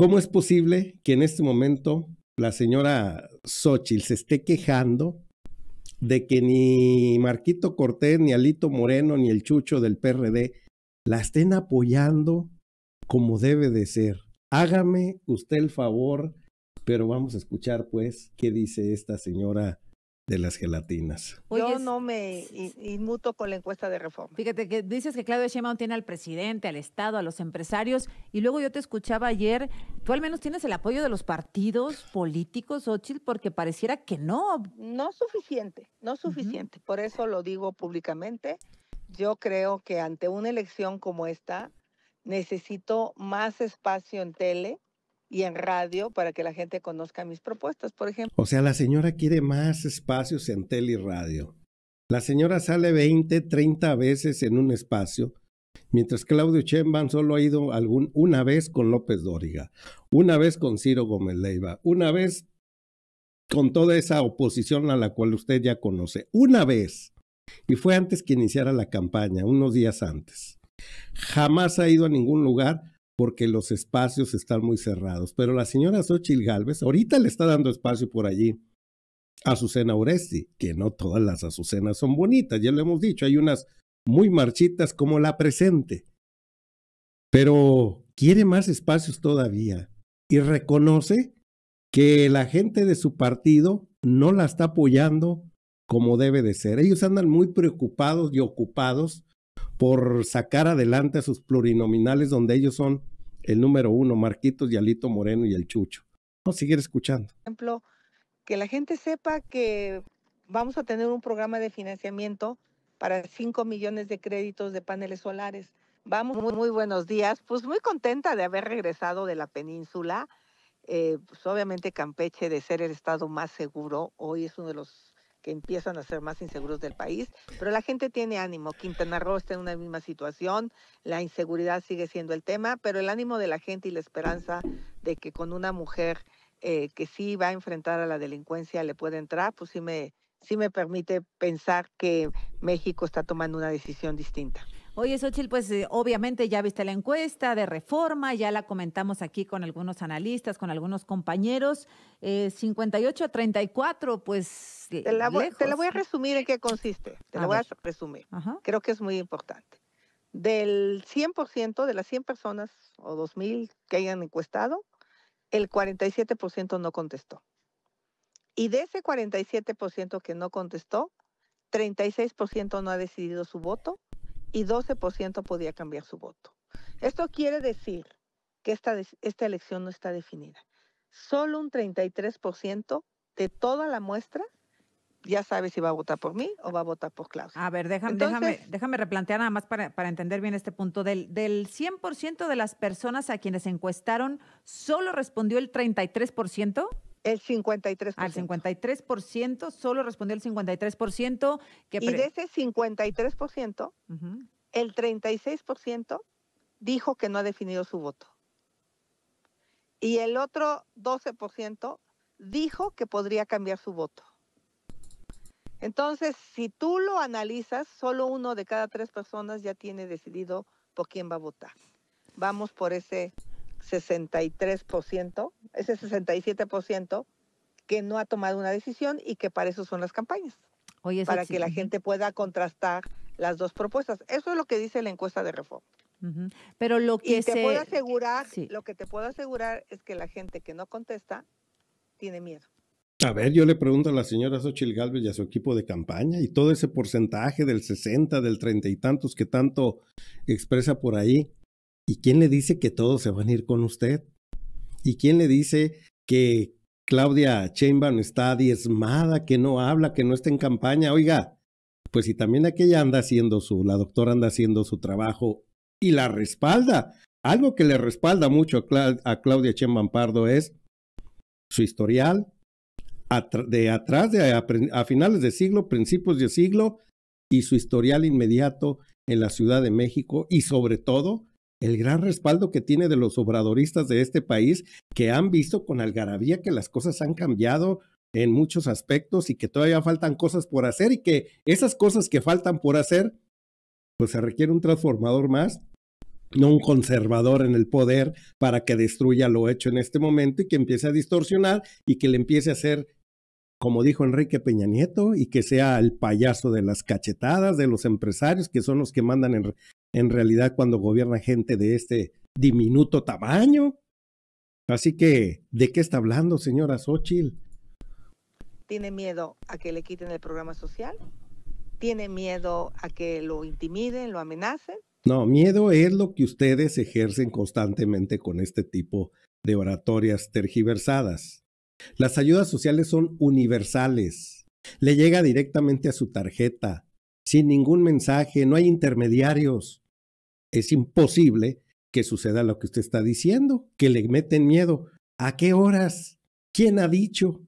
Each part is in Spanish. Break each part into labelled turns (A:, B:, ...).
A: ¿Cómo es posible que en este momento la señora Xochitl se esté quejando de que ni Marquito Cortés, ni Alito Moreno, ni el Chucho del PRD la estén apoyando como debe de ser? Hágame usted el favor, pero vamos a escuchar pues qué dice esta señora de las gelatinas.
B: Yo no me inmuto con la encuesta de reforma. Fíjate que dices que Claudia Sheinbaum tiene al presidente, al Estado, a los empresarios, y luego yo te escuchaba ayer, tú al menos tienes el apoyo de los partidos políticos, Ochil, porque pareciera que no. No suficiente, no suficiente. Por eso lo digo públicamente. Yo creo que ante una elección como esta, necesito más espacio en tele, y en radio para que la gente conozca mis propuestas, por ejemplo. O
A: sea, la señora quiere más espacios en tele y radio. La señora sale 20, 30 veces en un espacio, mientras Claudio Chemban solo ha ido algún, una vez con López Dóriga, una vez con Ciro Gómez Leiva, una vez con toda esa oposición a la cual usted ya conoce, una vez. Y fue antes que iniciara la campaña, unos días antes. Jamás ha ido a ningún lugar porque los espacios están muy cerrados. Pero la señora Xochitl Galvez ahorita le está dando espacio por allí a Azucena Oresti, que no todas las azucenas son bonitas, ya lo hemos dicho, hay unas muy marchitas como la presente. Pero quiere más espacios todavía y reconoce que la gente de su partido no la está apoyando como debe de ser. Ellos andan muy preocupados y ocupados por sacar adelante a sus plurinominales donde ellos son el número uno, Marquitos Yalito, Moreno y el Chucho. Vamos a seguir escuchando. Por
B: ejemplo, que la gente sepa que vamos a tener un programa de financiamiento para 5 millones de créditos de paneles solares. Vamos, muy, buenos días. Pues muy contenta de haber regresado de la península. Eh, pues, obviamente Campeche, de ser el estado más seguro, hoy es uno de los que empiezan a ser más inseguros del país, pero la gente tiene ánimo. Quintana Roo está en una misma situación, la inseguridad sigue siendo el tema, pero el ánimo de la gente y la esperanza de que con una mujer eh, que sí va a enfrentar a la delincuencia le puede entrar, pues sí me, sí me permite pensar que México está tomando una decisión distinta. Oye, Xochitl, pues eh, obviamente ya viste la encuesta de reforma, ya la comentamos aquí con algunos analistas, con algunos compañeros. 58 eh, a 34, pues. Te la, voy, te la voy a resumir en qué consiste. Te la voy a resumir. Creo que es muy importante. Del 100% de las 100 personas o 2.000 que hayan encuestado, el 47% no contestó. Y de ese 47% que no contestó, 36% no ha decidido su voto y 12% podía cambiar su voto. Esto quiere decir que esta, esta elección no está definida. Solo un 33% de toda la muestra ya sabe si va a votar por mí o va a votar por Claudia. A ver, déjame, replantear nada más para, entender bien este punto. Del, del 100% de las personas a quienes encuestaron, solo respondió el 33%. El 53%. Al 53%, solo respondió el 53%. Que y de ese 53%, el 36% dijo que no ha definido su voto. Y el otro 12% dijo que podría cambiar su voto. Entonces, si tú lo analizas, solo uno de cada tres personas ya tiene decidido por quién va a votar. Vamos por ese 63%, ese 67% que no ha tomado una decisión y que para eso son las campañas. para que la gente pueda contrastar las dos propuestas. Eso es lo que dice la encuesta de reforma. Pero lo que te puedo asegurar, lo que te puedo asegurar es que la gente que no contesta tiene miedo.
A: A ver, yo le pregunto a la señora Xochil Galvez y a su equipo de campaña y todo ese porcentaje del 60, del 30 y tantos que tanto expresa por ahí, ¿Y quién le dice que todos se van a ir con usted? ¿Y quién le dice que Claudia Sheinbaum está diezmada, que no habla, que no está en campaña? Oiga, pues si también aquella anda haciendo su, la doctora anda haciendo su trabajo y la respalda. Algo que le respalda mucho a, Claudia Sheinbaum Pardo es su historial de atrás de a finales de siglo, principios de siglo y su historial inmediato en la Ciudad de México y sobre todo el gran respaldo que tiene de los obradoristas de este país, que han visto con algarabía que las cosas han cambiado en muchos aspectos y que todavía faltan cosas por hacer y que esas cosas que faltan por hacer, pues se requiere un transformador más, no un conservador en el poder para que destruya lo hecho en este momento y que empiece a distorsionar y que le empiece a hacer como dijo Enrique Peña Nieto, y que sea el payaso de las cachetadas de los empresarios, que son los que mandan en, realidad cuando gobierna gente de este diminuto tamaño. Así que, ¿de qué está hablando, señora Xochitl?
B: ¿Tiene miedo a que le quiten el programa social? ¿Tiene miedo a que lo intimiden, lo amenacen?
A: No, miedo es lo que ustedes ejercen constantemente con este tipo de oratorias tergiversadas. Las ayudas sociales son universales. Le llega directamente a su tarjeta, sin ningún mensaje, no hay intermediarios. Es imposible que suceda lo que usted está diciendo, que le meten miedo. ¿A qué horas? ¿Quién ha dicho?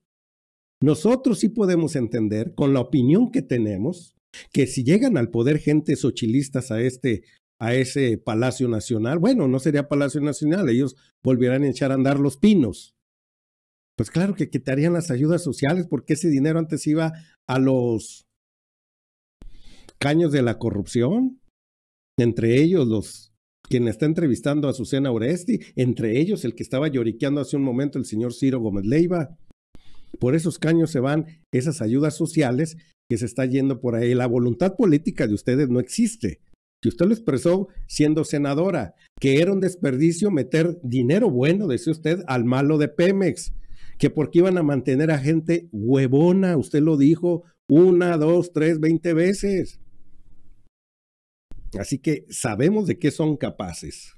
A: Nosotros sí podemos entender, con la opinión que tenemos, que si llegan al poder gentes ochilistas a este a ese Palacio Nacional, bueno, no sería Palacio Nacional, ellos volverán a echar a andar los pinos, pues claro que quitarían las ayudas sociales porque ese dinero antes iba a los caños de la corrupción, entre ellos los quien está entrevistando a Susana Oresti, entre ellos el que estaba lloriqueando hace un momento el señor Ciro Gómez Leiva. Por esos caños se van esas ayudas sociales que se está yendo por ahí. La voluntad política de ustedes no existe. si usted lo expresó siendo senadora, que era un desperdicio meter dinero bueno, decía usted, al malo de Pemex que porque iban a mantener a gente huevona, usted lo dijo una, dos, tres, veinte veces. Así que sabemos de qué son capaces.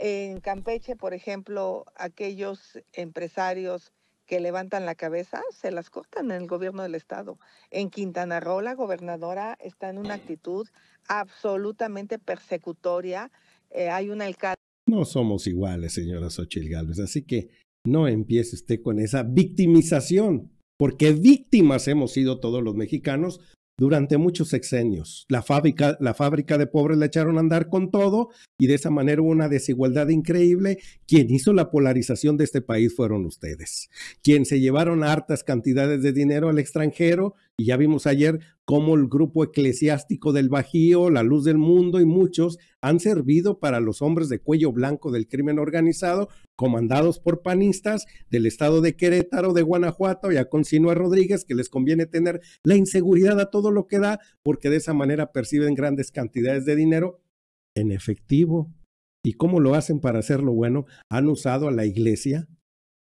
B: En Campeche, por ejemplo, aquellos empresarios que levantan la cabeza se las cortan en el gobierno del estado. En Quintana Roo la gobernadora está en una actitud absolutamente persecutoria. Eh, hay un alcalde.
A: No somos iguales, señora Xochitl Gálvez, así que no empiece usted con esa victimización, porque víctimas hemos sido todos los mexicanos durante muchos sexenios. La fábrica, la fábrica de pobres la echaron a andar con todo y de esa manera hubo una desigualdad increíble. Quien hizo la polarización de este país fueron ustedes. Quien se llevaron hartas cantidades de dinero al extranjero y ya vimos ayer cómo el grupo eclesiástico del Bajío, la luz del mundo y muchos han servido para los hombres de cuello blanco del crimen organizado, comandados por panistas del estado de Querétaro, de Guanajuato y a Consinua Rodríguez, que les conviene tener la inseguridad a todo lo que da, porque de esa manera perciben grandes cantidades de dinero en efectivo. ¿Y cómo lo hacen para hacerlo bueno? Han usado a la iglesia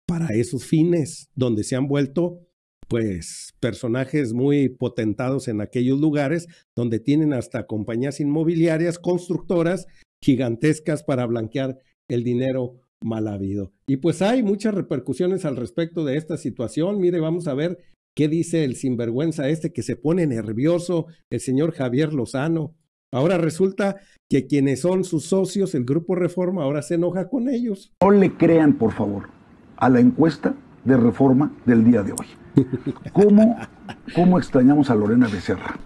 A: para esos fines, donde se han vuelto pues personajes muy potentados en aquellos lugares donde tienen hasta compañías inmobiliarias, constructoras gigantescas para blanquear el dinero mal habido. Y pues hay muchas repercusiones al respecto de esta situación. Mire, vamos a ver qué dice el sinvergüenza este que se pone nervioso, el señor Javier Lozano. Ahora resulta que quienes son sus socios, el Grupo Reforma, ahora se enoja con ellos.
C: No le crean, por favor, a la encuesta de reforma del día de hoy. ¿Cómo, cómo extrañamos a Lorena Becerra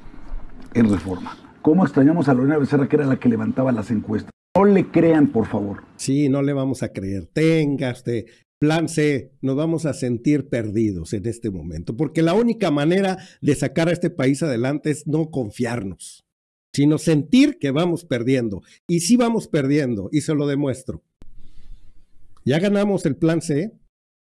C: en reforma? ¿Cómo extrañamos a Lorena Becerra, que era la que levantaba las encuestas? No le crean, por favor.
A: Sí, no le vamos a creer. Tenga plan C, nos vamos a sentir perdidos en este momento, porque la única manera de sacar a este país adelante es no confiarnos, sino sentir que vamos perdiendo. Y sí vamos perdiendo, y se lo demuestro. Ya ganamos el plan C,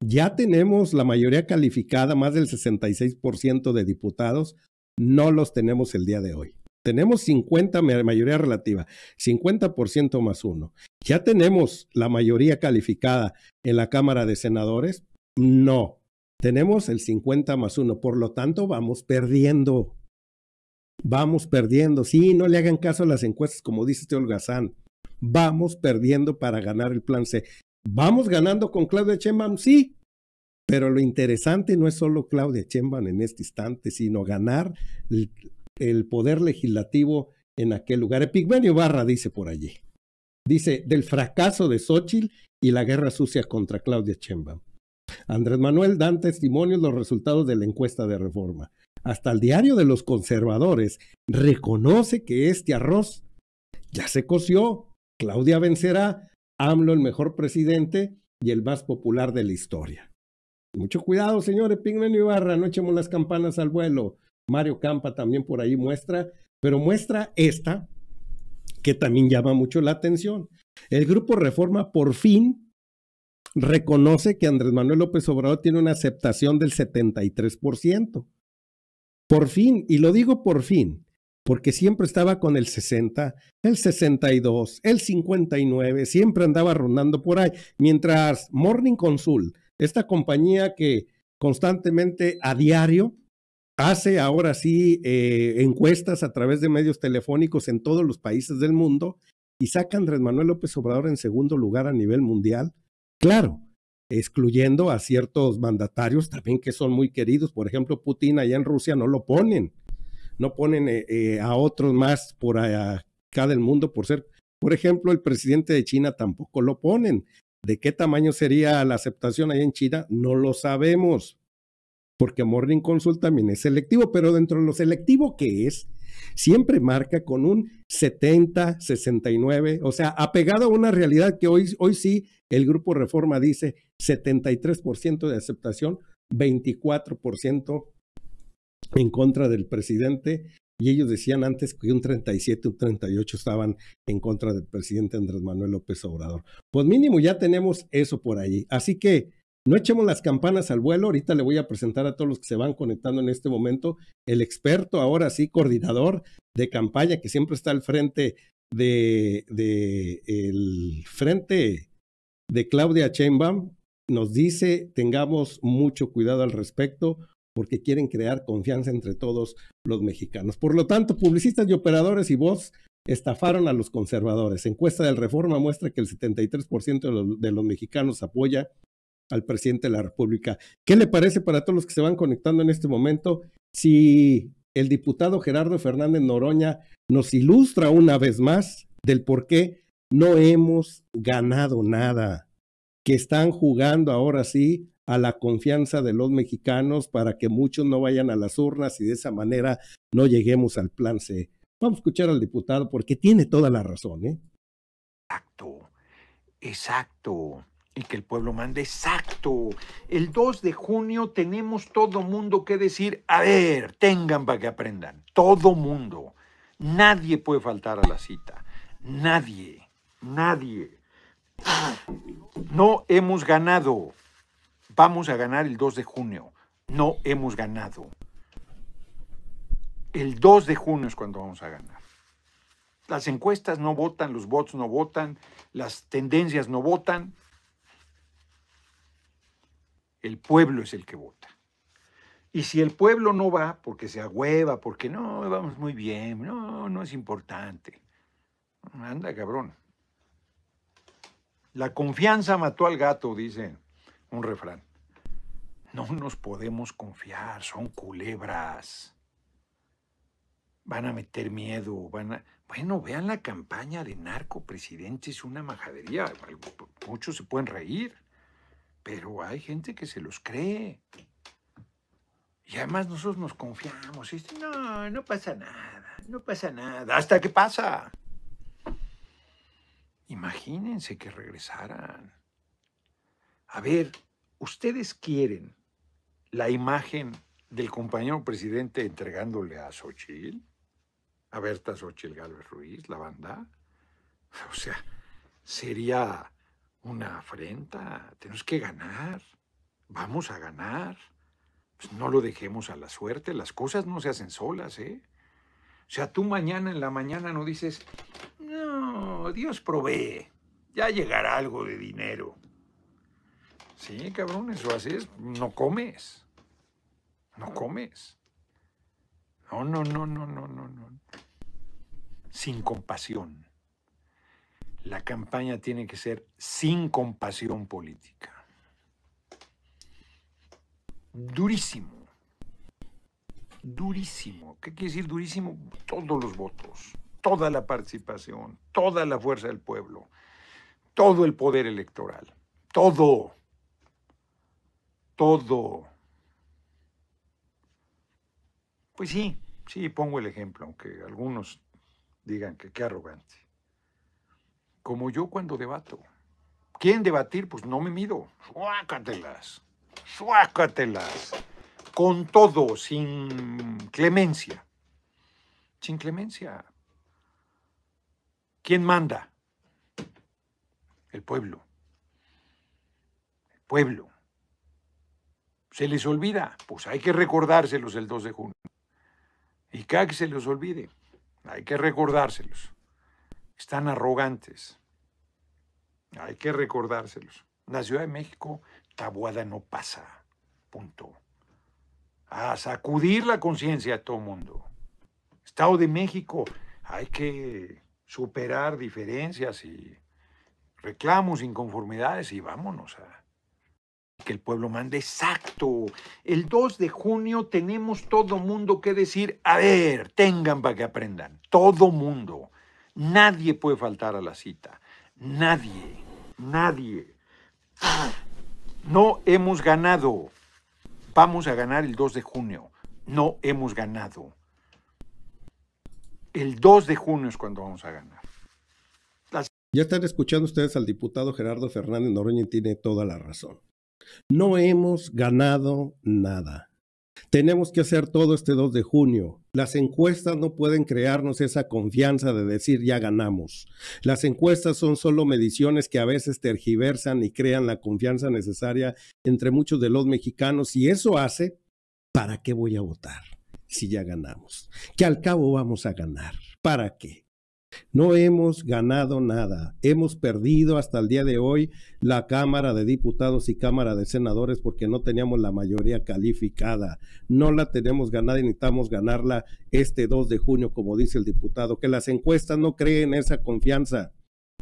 A: ya tenemos la mayoría calificada, más del 66% de diputados, no los tenemos el día de hoy. Tenemos 50, mayoría relativa, 50% más uno. Ya tenemos la mayoría calificada en la Cámara de Senadores, no. Tenemos el 50 más uno, por lo tanto vamos perdiendo. Vamos perdiendo. Sí, no le hagan caso a las encuestas, como dice este holgazán. Vamos perdiendo para ganar el plan C. Vamos ganando con Claudia Sheinbaum, sí, pero lo interesante no es solo Claudia Sheinbaum en este instante, sino ganar el, poder legislativo en aquel lugar. Epigmenio Barra dice por allí, dice del fracaso de Xochitl y la guerra sucia contra Claudia Sheinbaum. Andrés Manuel dan testimonios los resultados de la encuesta de reforma. Hasta el diario de los conservadores reconoce que este arroz ya se coció. Claudia vencerá AMLO el mejor presidente y el más popular de la historia. Mucho cuidado, señores, Pigmen Ibarra, no echemos las campanas al vuelo. Mario Campa también por ahí muestra, pero muestra esta que también llama mucho la atención. El grupo Reforma por fin reconoce que Andrés Manuel López Obrador tiene una aceptación del 73%. Por fin, y lo digo por fin, porque siempre estaba con el 60, el 62, el 59, siempre andaba rondando por ahí, mientras Morning Consult, esta compañía que constantemente a diario hace ahora sí eh, encuestas a través de medios telefónicos en todos los países del mundo y saca a Andrés Manuel López Obrador en segundo lugar a nivel mundial. Claro, excluyendo a ciertos mandatarios también que son muy queridos. Por ejemplo, Putin allá en Rusia no lo ponen no ponen eh, eh, a otros más por acá del mundo por ser. Por ejemplo, el presidente de China tampoco lo ponen. ¿De qué tamaño sería la aceptación ahí en China? No lo sabemos, porque Morning Consult también es selectivo, pero dentro de lo selectivo que es, siempre marca con un 70, 69, o sea, apegado a una realidad que hoy, hoy sí el Grupo Reforma dice 73% de aceptación, 24% en contra del presidente y ellos decían antes que un 37, un 38 estaban en contra del presidente Andrés Manuel López Obrador. Pues mínimo ya tenemos eso por ahí. Así que no echemos las campanas al vuelo. Ahorita le voy a presentar a todos los que se van conectando en este momento el experto, ahora sí, coordinador de campaña que siempre está al frente de, el frente de Claudia Sheinbaum. Nos dice, tengamos mucho cuidado al respecto porque quieren crear confianza entre todos los mexicanos. Por lo tanto, publicistas y operadores y voz estafaron a los conservadores. Encuesta del Reforma muestra que el 73% de los, de los mexicanos apoya al presidente de la República. ¿Qué le parece para todos los que se van conectando en este momento si el diputado Gerardo Fernández Noroña nos ilustra una vez más del por qué no hemos ganado nada, que están jugando ahora sí a la confianza de los mexicanos para que muchos no vayan a las urnas y de esa manera no lleguemos al plan C. Vamos a escuchar al diputado porque tiene toda la razón. ¿eh? Exacto, exacto.
C: Y que el pueblo mande, exacto. El 2 de junio tenemos todo mundo que decir, a ver, tengan para que aprendan. Todo mundo. Nadie puede faltar a la cita. Nadie, nadie. No hemos ganado. Vamos a ganar el 2 de junio. No hemos ganado. El 2 de junio es cuando vamos a ganar. Las encuestas no votan, los bots no votan, las tendencias no votan. El pueblo es el que vota. Y si el pueblo no va porque se agüeva, porque no, vamos muy bien, no, no es importante. Anda, cabrón. La confianza mató al gato, dice un refrán. No nos podemos confiar, son culebras. Van a meter miedo, van a... Bueno, vean la campaña de narcopresidente, es una majadería. Muchos se pueden reír, pero hay gente que se los cree. Y además nosotros nos confiamos. Este, no, no pasa nada, no pasa nada. ¿Hasta qué pasa? Imagínense que regresaran. A ver, ustedes quieren la imagen del compañero presidente entregándole a Xochitl, a Berta Xochitl Gálvez Ruiz, la banda. O sea, sería una afrenta. Tenemos que ganar. Vamos a ganar. Pues no lo dejemos a la suerte. Las cosas no se hacen solas, ¿eh? O sea, tú mañana en la mañana no dices, no, Dios provee, ya llegará algo de dinero. Sí, cabrón, eso así es. No comes. No comes. No, no, no, no, no, no, no. Sin compasión. La campaña tiene que ser sin compasión política. Durísimo. Durísimo. ¿Qué quiere decir durísimo? Todos los votos, toda la participación, toda la fuerza del pueblo, todo el poder electoral, todo todo. Pues sí, sí, pongo el ejemplo, aunque algunos digan que qué arrogante. Como yo cuando debato. quién debatir? Pues no me mido. Suácatelas, suácatelas. Con todo, sin clemencia. Sin clemencia. ¿Quién manda? El pueblo. El pueblo. Se les olvida, pues hay que recordárselos el 2 de junio. Y cada que se los olvide, hay que recordárselos. Están arrogantes. Hay que recordárselos. la Ciudad de México, Tabuada no pasa. Punto. A sacudir la conciencia a todo mundo. Estado de México, hay que superar diferencias y reclamos, inconformidades y vámonos a que el pueblo manda. Exacto. El 2 de junio tenemos todo mundo que decir, a ver, tengan para que aprendan. Todo mundo. Nadie puede faltar a la cita. Nadie. Nadie. No hemos ganado. Vamos a ganar el 2 de junio. No hemos ganado. El 2 de junio es cuando vamos a ganar.
A: Ya están escuchando ustedes al diputado Gerardo Fernández Noroña tiene toda la razón. No hemos ganado nada. Tenemos que hacer todo este 2 de junio. Las encuestas no pueden crearnos esa confianza de decir ya ganamos. Las encuestas son solo mediciones que a veces tergiversan y crean la confianza necesaria entre muchos de los mexicanos y eso hace, ¿para qué voy a votar si ya ganamos? Que al cabo vamos a ganar. ¿Para qué? No hemos ganado nada. Hemos perdido hasta el día de hoy la Cámara de Diputados y Cámara de Senadores porque no teníamos la mayoría calificada. No la tenemos ganada y necesitamos ganarla este 2 de junio, como dice el diputado, que las encuestas no creen esa confianza.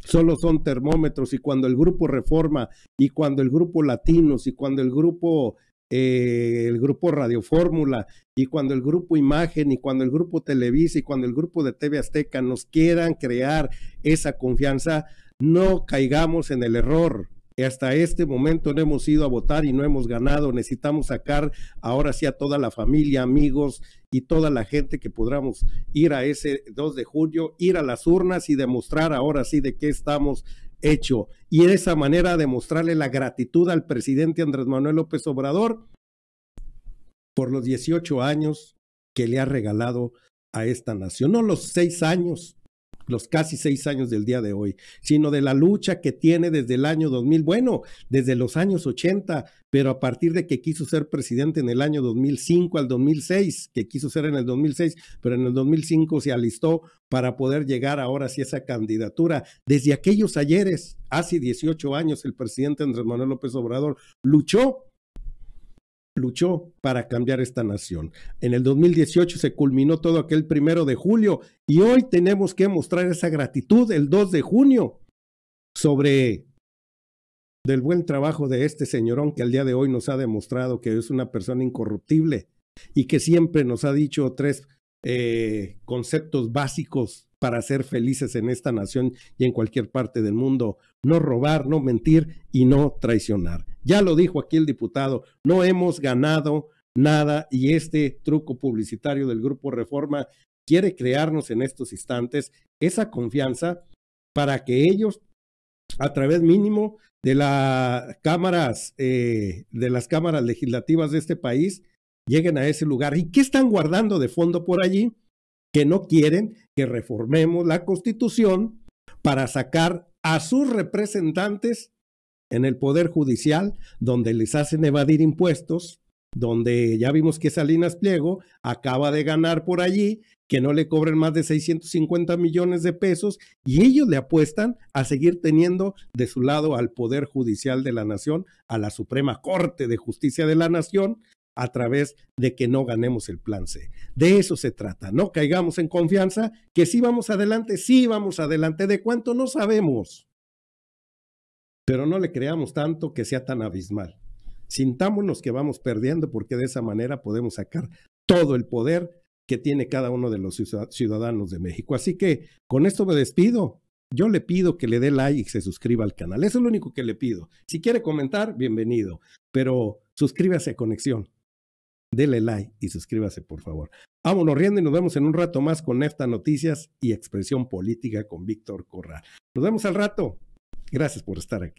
A: Solo son termómetros y cuando el grupo Reforma y cuando el grupo Latinos y cuando el grupo eh, el grupo Radio Fórmula y cuando el grupo Imagen y cuando el grupo Televisa y cuando el grupo de TV Azteca nos quieran crear esa confianza, no caigamos en el error. Hasta este momento no hemos ido a votar y no hemos ganado. Necesitamos sacar ahora sí a toda la familia, amigos y toda la gente que podamos ir a ese 2 de julio, ir a las urnas y demostrar ahora sí de qué estamos hecho. Y de esa manera demostrarle la gratitud al presidente Andrés Manuel López Obrador por los 18 años que le ha regalado a esta nación, no los seis años los casi seis años del día de hoy, sino de la lucha que tiene desde el año 2000, bueno, desde los años 80, pero a partir de que quiso ser presidente en el año 2005 al 2006, que quiso ser en el 2006, pero en el 2005 se alistó para poder llegar ahora sí a esa candidatura. Desde aquellos ayeres, hace 18 años, el presidente Andrés Manuel López Obrador luchó luchó para cambiar esta nación. En el 2018 se culminó todo aquel primero de julio y hoy tenemos que mostrar esa gratitud el 2 de junio sobre del buen trabajo de este señorón que al día de hoy nos ha demostrado que es una persona incorruptible y que siempre nos ha dicho tres eh, conceptos básicos para ser felices en esta nación y en cualquier parte del mundo. No robar, no mentir y no traicionar. Ya lo dijo aquí el diputado, no hemos ganado nada y este truco publicitario del Grupo Reforma quiere crearnos en estos instantes esa confianza para que ellos, a través mínimo de las cámaras, eh, de las cámaras legislativas de este país, lleguen a ese lugar. ¿Y qué están guardando de fondo por allí? que no quieren que reformemos la Constitución para sacar a sus representantes en el Poder Judicial, donde les hacen evadir impuestos, donde ya vimos que Salinas Pliego acaba de ganar por allí, que no le cobren más de 650 millones de pesos, y ellos le apuestan a seguir teniendo de su lado al Poder Judicial de la Nación, a la Suprema Corte de Justicia de la Nación, a través de que no ganemos el plan C. De eso se trata, no caigamos en confianza, que sí vamos adelante, sí vamos adelante, de cuánto no sabemos, pero no le creamos tanto que sea tan abismal. Sintámonos que vamos perdiendo porque de esa manera podemos sacar todo el poder que tiene cada uno de los ciudadanos de México. Así que con esto me despido. Yo le pido que le dé like y se suscriba al canal. Eso es lo único que le pido. Si quiere comentar, bienvenido, pero suscríbase a Conexión. Dele like y suscríbase, por favor. Vámonos riendo y nos vemos en un rato más con Nefta Noticias y Expresión Política con Víctor Corral. Nos vemos al rato. Gracias por estar aquí.